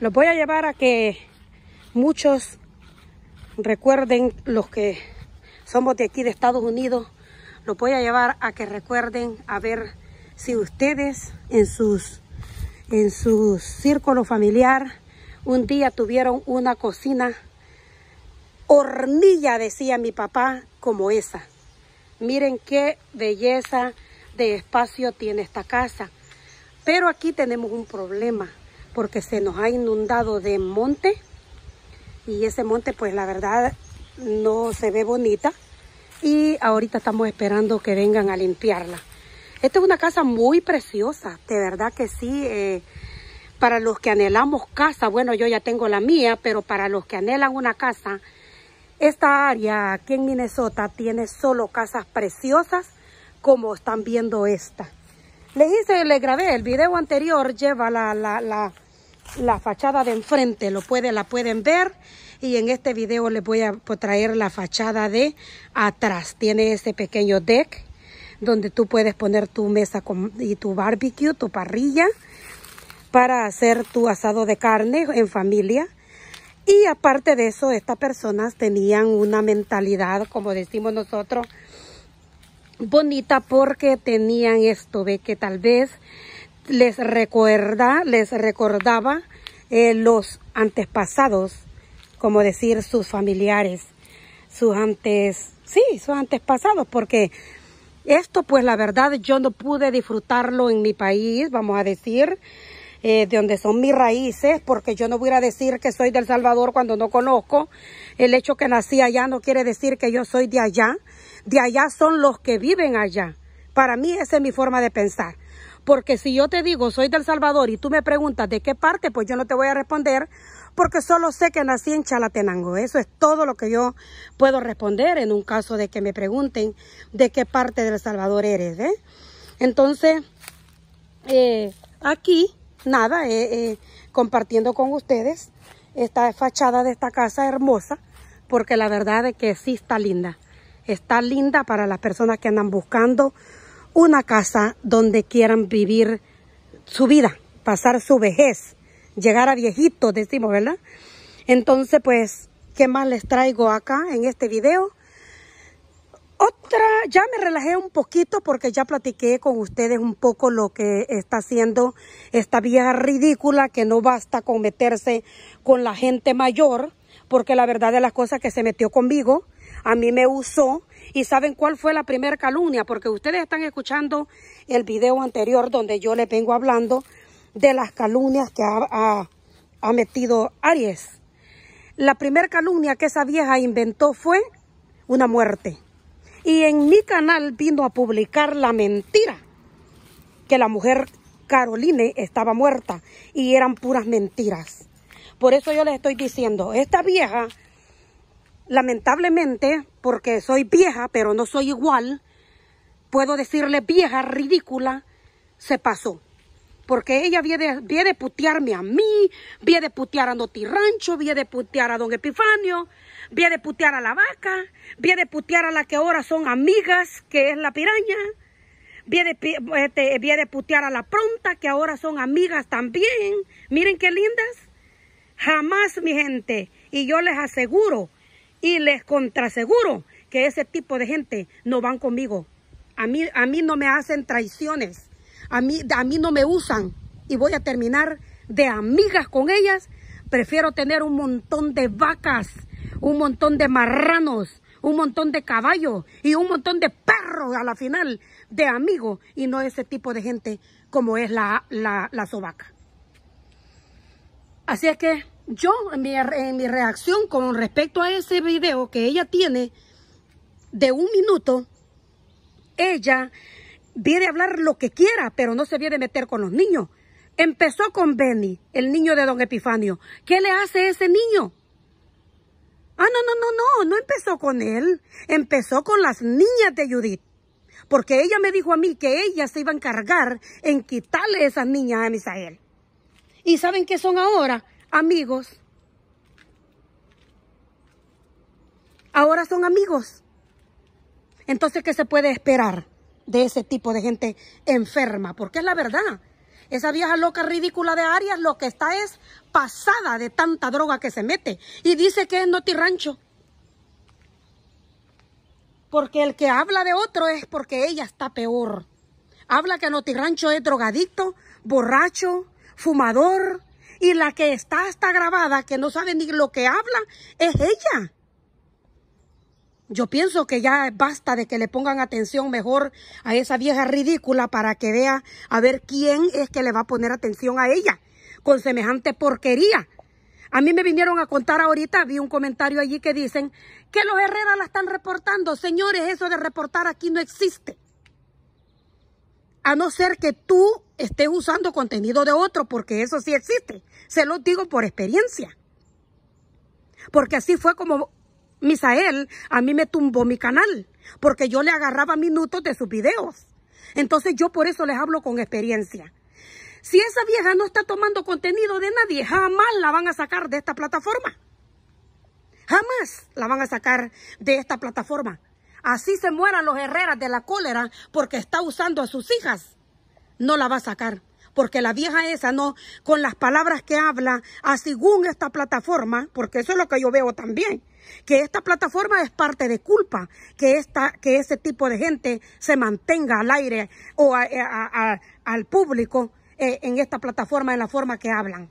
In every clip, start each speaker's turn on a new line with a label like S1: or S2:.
S1: Lo voy a llevar a que muchos recuerden los que somos de aquí de Estados Unidos. Lo voy a llevar a que recuerden a ver si ustedes en sus en su círculo familiar un día tuvieron una cocina hornilla, decía mi papá, como esa. Miren qué belleza de espacio tiene esta casa. Pero aquí tenemos un problema porque se nos ha inundado de monte y ese monte pues la verdad no se ve bonita y ahorita estamos esperando que vengan a limpiarla. Esta es una casa muy preciosa, de verdad que sí, eh, para los que anhelamos casa, bueno yo ya tengo la mía, pero para los que anhelan una casa, esta área aquí en Minnesota tiene solo casas preciosas como están viendo esta. Les hice, les grabé el video anterior, lleva la, la la fachada de enfrente, lo la pueden ver. Y en este video les voy a traer la fachada de atrás. Tiene ese pequeño deck donde tú puedes poner tu mesa y tu barbecue, tu parrilla, para hacer tu asado de carne en familia. Y aparte de eso, estas personas tenían una mentalidad, como decimos nosotros, bonita porque tenían esto, ve que tal vez les recuerda, les recordaba eh, los antepasados, como decir sus familiares, sus antes, sí, sus antepasados, porque esto pues la verdad yo no pude disfrutarlo en mi país, vamos a decir, eh, de donde son mis raíces, porque yo no voy a decir que soy del Salvador cuando no conozco. El hecho que nací allá no quiere decir que yo soy de allá. De allá son los que viven allá. Para mí esa es mi forma de pensar. Porque si yo te digo, soy del Salvador y tú me preguntas de qué parte, pues yo no te voy a responder porque solo sé que nací en Chalatenango. Eso es todo lo que yo puedo responder en un caso de que me pregunten de qué parte del Salvador eres. ¿eh? Entonces, eh, aquí, nada, eh, eh, compartiendo con ustedes esta fachada de esta casa hermosa, porque la verdad es que sí está linda. Está linda para las personas que andan buscando una casa donde quieran vivir su vida, pasar su vejez, llegar a viejito decimos, ¿verdad? Entonces, pues, ¿qué más les traigo acá en este video? Otra, ya me relajé un poquito porque ya platiqué con ustedes un poco lo que está haciendo esta vieja ridícula que no basta con meterse con la gente mayor, porque la verdad de las cosas que se metió conmigo, a mí me usó ¿Y saben cuál fue la primera calumnia? Porque ustedes están escuchando el video anterior donde yo les vengo hablando de las calumnias que ha, metido Aries. La primera calumnia que esa vieja inventó fue una muerte. Y en mi canal vino a publicar la mentira que la mujer Caroline estaba muerta y eran puras mentiras. Por eso yo les estoy diciendo, esta vieja lamentablemente, porque soy vieja, pero no soy igual, puedo decirle vieja, ridícula, se pasó. Porque ella viene, de putearme a mí, viene de putear a Don Rancho, viene de putear a Don Epifanio, viene de putear a la vaca, viene de putear a la que ahora son amigas, que es la piraña, viene de este, putear a la pronta, que ahora son amigas también. Miren qué lindas. Jamás, mi gente, y yo les aseguro y les contraseguro que ese tipo de gente no van conmigo. A mí, a mí no me hacen traiciones. A mí, a mí no me usan. Y voy a terminar de amigas con ellas. Prefiero tener un montón de vacas, un montón de marranos, un montón de caballos y un montón de perros a la final de amigos y no ese tipo de gente como es la, la, la sobaca. Así es que yo, en mi, en mi reacción con respecto a ese video que ella tiene de un minuto, ella viene a hablar lo que quiera, pero no se viene a meter con los niños. Empezó con Benny, el niño de don Epifanio. ¿Qué le hace ese niño? Ah, no, no, no, no, no empezó con él. Empezó con las niñas de Judith. Porque ella me dijo a mí que ella se iba a encargar en quitarle esas niñas a Misael. ¿Y saben qué son ahora? amigos. Ahora son amigos. Entonces, ¿qué se puede esperar de ese tipo de gente enferma? Porque es la verdad. Esa vieja loca ridícula de Arias lo que está es pasada de tanta droga que se mete. Y dice que es noti rancho. Porque el que habla de otro es porque ella está peor. Habla que notirrancho es drogadicto, borracho, fumador, y la que está hasta grabada, que no sabe ni lo que habla, es ella. Yo pienso que ya basta de que le pongan atención mejor a esa vieja ridícula para que vea a ver quién es que le va a poner atención a ella con semejante porquería. A mí me vinieron a contar ahorita, vi un comentario allí que dicen que los Herrera la están reportando. Señores, eso de reportar aquí no existe. A no ser que tú estés usando contenido de otro, porque eso sí existe. Se lo digo por experiencia. Porque así fue como Misael a mí me tumbó mi canal, porque yo le agarraba minutos de sus videos. Entonces yo por eso les hablo con experiencia. Si esa vieja no está tomando contenido de nadie, jamás la van a sacar de esta plataforma. Jamás la van a sacar de esta plataforma. Así se mueran los herreras de la cólera porque está usando a sus hijas no la va a sacar. Porque la vieja esa no, con las palabras que habla, a ah, según esta plataforma, porque eso es lo que yo veo también, que esta plataforma es parte de culpa, que, esta, que ese tipo de gente se mantenga al aire o al público eh, en esta plataforma, en la forma que hablan.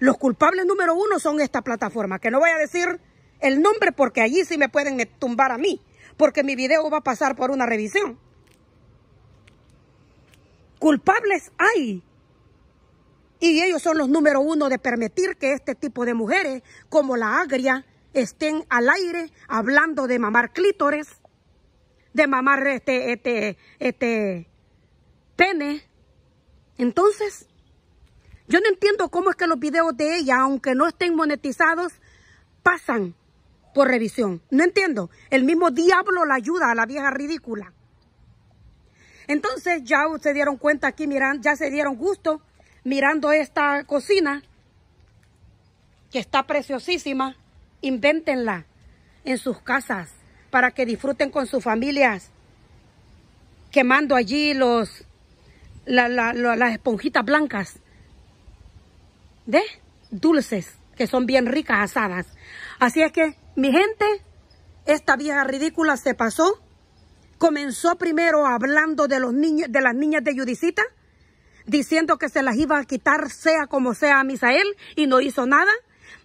S1: Los culpables número uno son esta plataforma, que no voy a decir el nombre porque allí sí me pueden tumbar a mí, porque mi video va a pasar por una revisión. Culpables hay. Y ellos son los número uno de permitir que este tipo de mujeres, como la agria, estén al aire hablando de mamar clítores, de mamar este, este, este pene. Entonces, yo no entiendo cómo es que los videos de ella, aunque no estén monetizados, pasan por revisión. No entiendo. El mismo diablo la ayuda a la vieja ridícula. Entonces ya se dieron cuenta aquí, miran, ya se dieron gusto mirando esta cocina que está preciosísima. Invéntenla en sus casas para que disfruten con sus familias quemando allí los las esponjitas blancas de dulces que son bien ricas asadas. Así es que, mi gente, esta vieja ridícula se pasó comenzó primero hablando de, los niños, de las niñas de Judicita, diciendo que se las iba a quitar sea como sea a Misael y no hizo nada.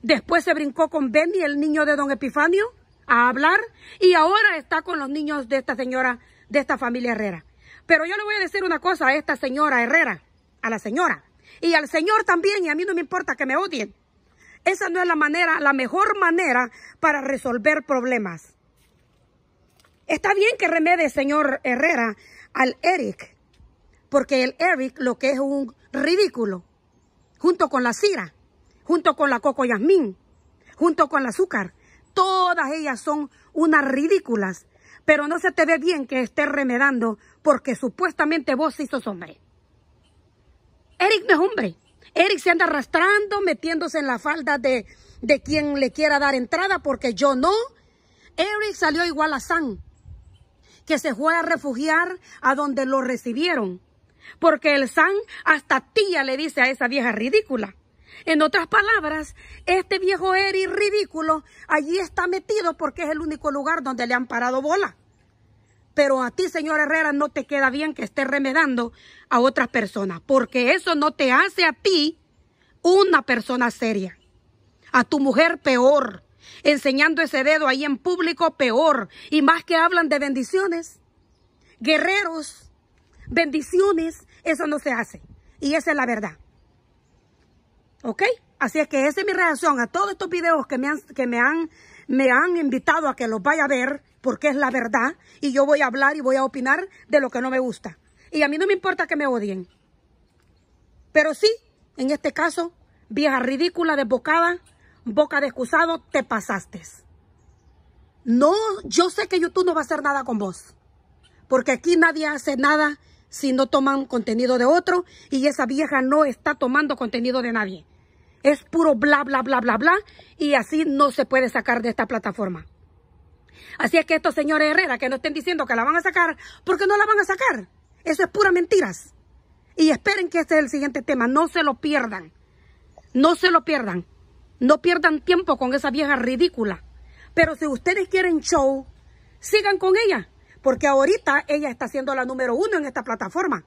S1: Después se brincó con Benny, el niño de don Epifanio, a hablar y ahora está con los niños de esta señora, de esta familia Herrera. Pero yo le voy a decir una cosa a esta señora Herrera, a la señora y al Señor también y a mí no me importa que me odien. Esa no es la manera, la mejor manera para resolver problemas. Está bien que remede, señor Herrera, al Eric, porque el Eric lo que es un ridículo, junto con la Cira, junto con la Coco Yasmín, junto con el azúcar, todas ellas son unas ridículas, pero no se te ve bien que estés remedando porque supuestamente vos sí hombre. Eric no es hombre. Eric se anda arrastrando, metiéndose en la falda de, de quien le quiera dar entrada porque yo no. Eric salió igual a San que se fue a refugiar a donde lo recibieron. Porque el San hasta tía le dice a esa vieja ridícula. En otras palabras, este viejo Eri ridículo allí está metido porque es el único lugar donde le han parado bola. Pero a ti, señor Herrera, no te queda bien que estés remedando a otras personas, porque eso no te hace a ti una persona seria. A tu mujer peor, enseñando ese dedo ahí en público, peor. Y más que hablan de bendiciones, guerreros, bendiciones, eso no se hace. Y esa es la verdad. ¿Ok? Así es que esa es mi reacción a todos estos videos que me han, que me han, me han invitado a que los vaya a ver, porque es la verdad, y yo voy a hablar y voy a opinar de lo que no me gusta. Y a mí no me importa que me odien. Pero sí, en este caso, vieja ridícula, desbocada, boca de excusado, te pasaste. No, yo sé que YouTube no va a hacer nada con vos. Porque aquí nadie hace nada si no toman contenido de otro. Y esa vieja no está tomando contenido de nadie. Es puro bla, bla, bla, bla, bla. Y así no se puede sacar de esta plataforma. Así es que estos señores Herrera que no estén diciendo que la van a sacar, porque no la van a sacar. Eso es pura mentiras. Y esperen que este es el siguiente tema. No se lo pierdan. No se lo pierdan. No pierdan tiempo con esa vieja ridícula. Pero si ustedes quieren show, sigan con ella. Porque ahorita ella está siendo la número uno en esta plataforma.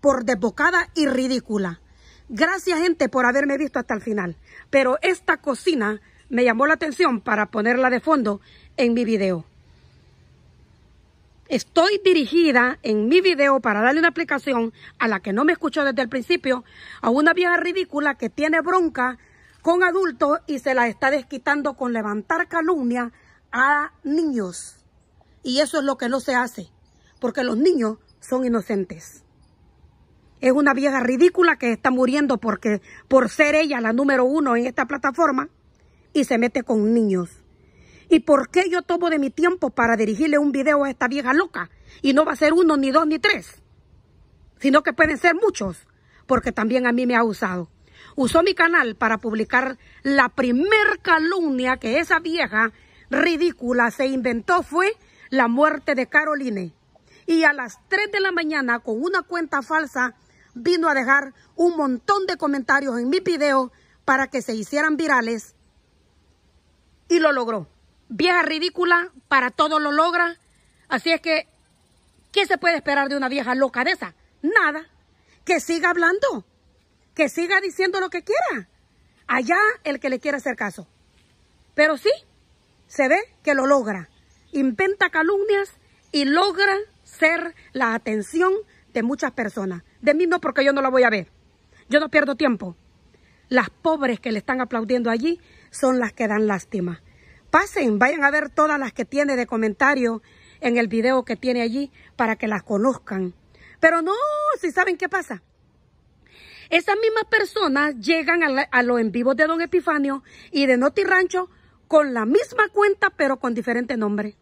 S1: Por desbocada y ridícula. Gracias, gente, por haberme visto hasta el final. Pero esta cocina me llamó la atención para ponerla de fondo en mi video. Estoy dirigida en mi video para darle una aplicación a la que no me escuchó desde el principio, a una vieja ridícula que tiene bronca con adultos y se la está desquitando con levantar calumnia a niños. Y eso es lo que no se hace, porque los niños son inocentes. Es una vieja ridícula que está muriendo porque, por ser ella la número uno en esta plataforma y se mete con niños. ¿Y por qué yo tomo de mi tiempo para dirigirle un video a esta vieja loca? Y no va a ser uno, ni dos, ni tres, sino que pueden ser muchos, porque también a mí me ha usado usó mi canal para publicar la primer calumnia que esa vieja ridícula se inventó fue la muerte de Caroline. Y a las 3 de la mañana con una cuenta falsa vino a dejar un montón de comentarios en mi video para que se hicieran virales y lo logró. Vieja ridícula, para todo lo logra. Así es que, ¿qué se puede esperar de una vieja loca de esa? Nada. Que siga hablando que siga diciendo lo que quiera. Allá el que le quiera hacer caso. Pero sí, se ve que lo logra. Inventa calumnias y logra ser la atención de muchas personas. De mí no, porque yo no la voy a ver. Yo no pierdo tiempo. Las pobres que le están aplaudiendo allí son las que dan lástima. Pasen, vayan a ver todas las que tiene de comentario en el video que tiene allí para que las conozcan. Pero no, si saben qué pasa. Esas mismas personas llegan a, los en vivos de Don Epifanio y de Noti Rancho con la misma cuenta, pero con diferente nombre.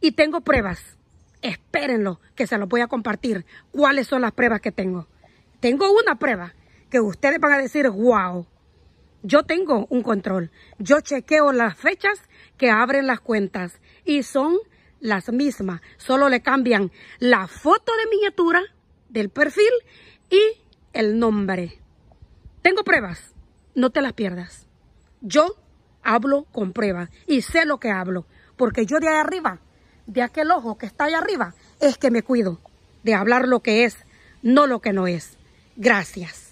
S1: Y tengo pruebas. Espérenlo, que se los voy a compartir. ¿Cuáles son las pruebas que tengo? Tengo una prueba que ustedes van a decir, wow. Yo tengo un control. Yo chequeo las fechas que abren las cuentas y son las mismas. Solo le cambian la foto de miniatura del perfil y el nombre. Tengo pruebas, no te las pierdas. Yo hablo con pruebas y sé lo que hablo, porque yo de ahí arriba, de aquel ojo que está allá arriba, es que me cuido de hablar lo que es, no lo que no es. Gracias.